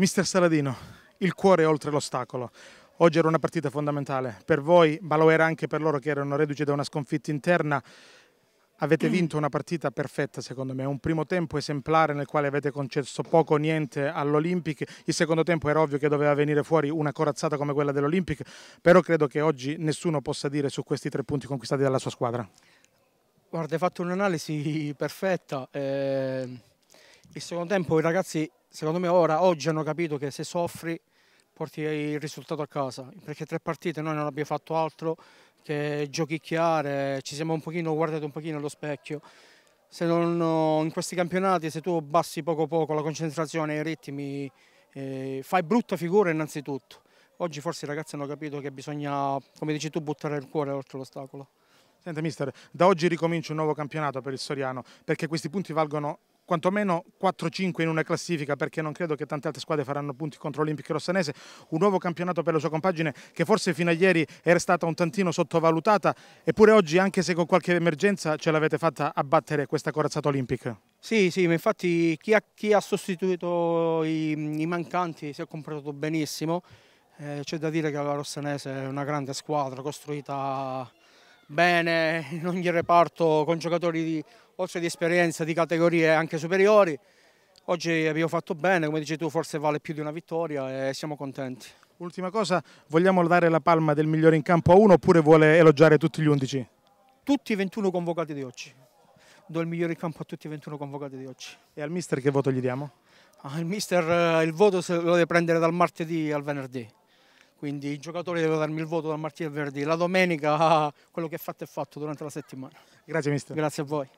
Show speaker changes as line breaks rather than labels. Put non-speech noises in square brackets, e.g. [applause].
Mister Saladino, il cuore oltre l'ostacolo. Oggi era una partita fondamentale per voi, ma lo era anche per loro che erano reduci da una sconfitta interna. Avete mm. vinto una partita perfetta secondo me, un primo tempo esemplare nel quale avete concesso poco o niente all'Olympic, il secondo tempo era ovvio che doveva venire fuori una corazzata come quella dell'Olympic, però credo che oggi nessuno possa dire su questi tre punti conquistati dalla sua squadra.
Guarda, hai fatto un'analisi perfetta. Eh il secondo tempo i ragazzi, secondo me ora, oggi hanno capito che se soffri porti il risultato a casa, perché tre partite noi non abbiamo fatto altro che giochicchiare, ci siamo un pochino guardati un pochino allo specchio. Se non, in questi campionati, se tu abbassi poco poco la concentrazione i ritmi, eh, fai brutta figura innanzitutto. Oggi forse i ragazzi hanno capito che bisogna, come dici tu, buttare il cuore oltre l'ostacolo. Senta mister, da
oggi ricomincia un nuovo campionato per il Soriano perché questi punti valgono quantomeno 4-5 in una classifica perché non credo che tante altre squadre faranno punti contro l'Olimpica Rossanese, un nuovo campionato per la sua compagine che forse fino a ieri era stata un tantino sottovalutata eppure oggi anche se con qualche emergenza ce l'avete fatta a battere questa corazzata olimpica.
Sì, sì, infatti chi ha, chi ha sostituito i, i, mancanti si è comportato benissimo, eh, c'è da dire che la Rossanese è una grande squadra costruita bene in ogni reparto con giocatori di, oltre di esperienza di categorie anche superiori. Oggi abbiamo fatto bene, come dici tu forse vale più di una vittoria e siamo contenti. Ultima cosa,
vogliamo dare la palma del migliore in campo a uno oppure vuole elogiare tutti gli 11?
Tutti i 21 convocati di oggi. Do il migliore in campo a tutti i 21 convocati di oggi. E al mister
che voto gli diamo?
Al ah, mister eh, il voto lo deve prendere dal martedì al venerdì quindi i giocatori devono darmi il voto dal martedì al venerdì, la domenica [laughs] quello che è fatto è fatto durante la settimana. Grazie mister. Grazie a voi.